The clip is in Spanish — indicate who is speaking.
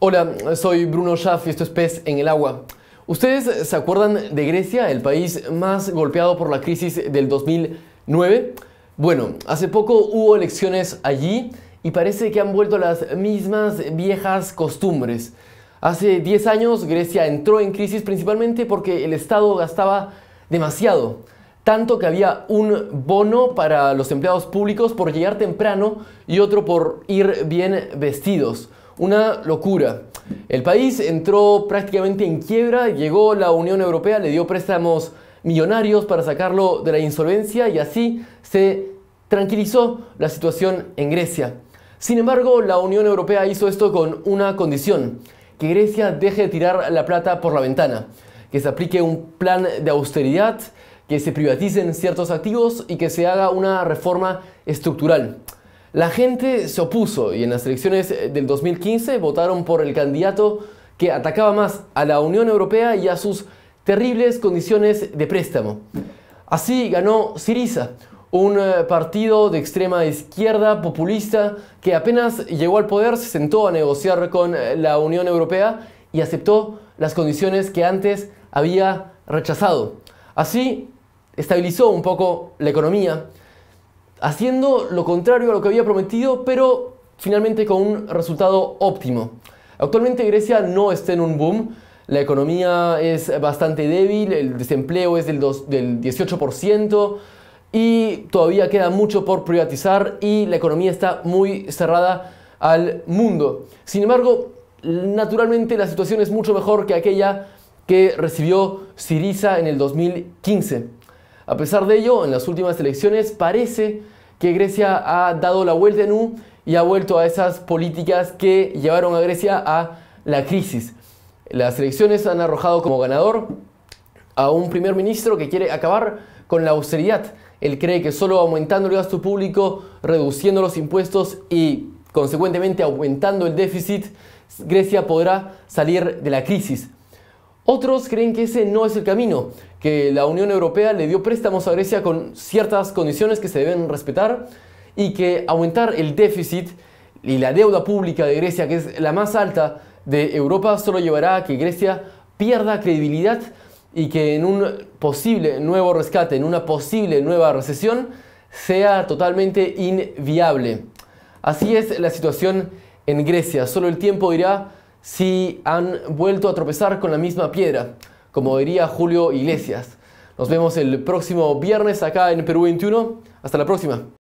Speaker 1: Hola, soy Bruno Schaff y esto es Pez en el Agua. ¿Ustedes se acuerdan de Grecia, el país más golpeado por la crisis del 2009? Bueno, hace poco hubo elecciones allí y parece que han vuelto las mismas viejas costumbres. Hace 10 años Grecia entró en crisis principalmente porque el Estado gastaba demasiado, tanto que había un bono para los empleados públicos por llegar temprano y otro por ir bien vestidos. Una locura. El país entró prácticamente en quiebra, llegó la Unión Europea, le dio préstamos millonarios para sacarlo de la insolvencia y así se tranquilizó la situación en Grecia. Sin embargo, la Unión Europea hizo esto con una condición, que Grecia deje de tirar la plata por la ventana, que se aplique un plan de austeridad, que se privaticen ciertos activos y que se haga una reforma estructural. La gente se opuso y en las elecciones eh, del 2015 votaron por el candidato que atacaba más a la Unión Europea y a sus terribles condiciones de préstamo. Así ganó Siriza, un eh, partido de extrema izquierda populista que apenas llegó al poder se sentó a negociar con eh, la Unión Europea y aceptó las condiciones que antes había rechazado. Así estabilizó un poco la economía, haciendo lo contrario a lo que había prometido, pero finalmente con un resultado óptimo. Actualmente Grecia no está en un boom, la economía es bastante débil, el desempleo es del, 18% y todavía queda mucho por privatizar y la economía está muy cerrada al mundo. Sin embargo, naturalmente la situación es mucho mejor que aquella que recibió Siriza en el 2015. A pesar de ello, en las últimas elecciones parece que Grecia ha dado la vuelta en U y ha vuelto a esas políticas que llevaron a Grecia a la crisis. Las elecciones han arrojado como ganador a un primer ministro que quiere acabar con la austeridad. Él cree que solo aumentando el gasto público, reduciendo los impuestos y consecuentemente aumentando el déficit, Grecia podrá salir de la crisis. Otros creen que ese no es el camino, que la Unión Europea le dio préstamos a Grecia con ciertas condiciones que se deben respetar y que aumentar el déficit y la deuda pública de Grecia, que es la más alta de Europa, solo llevará a que Grecia pierda credibilidad y que en un posible nuevo rescate, en una posible nueva recesión, sea totalmente inviable. Así es la situación en Grecia. Solo el tiempo dirá si han vuelto a tropezar con la misma piedra, como diría Julio Iglesias. Nos vemos el próximo viernes acá en Perú 21. Hasta la próxima.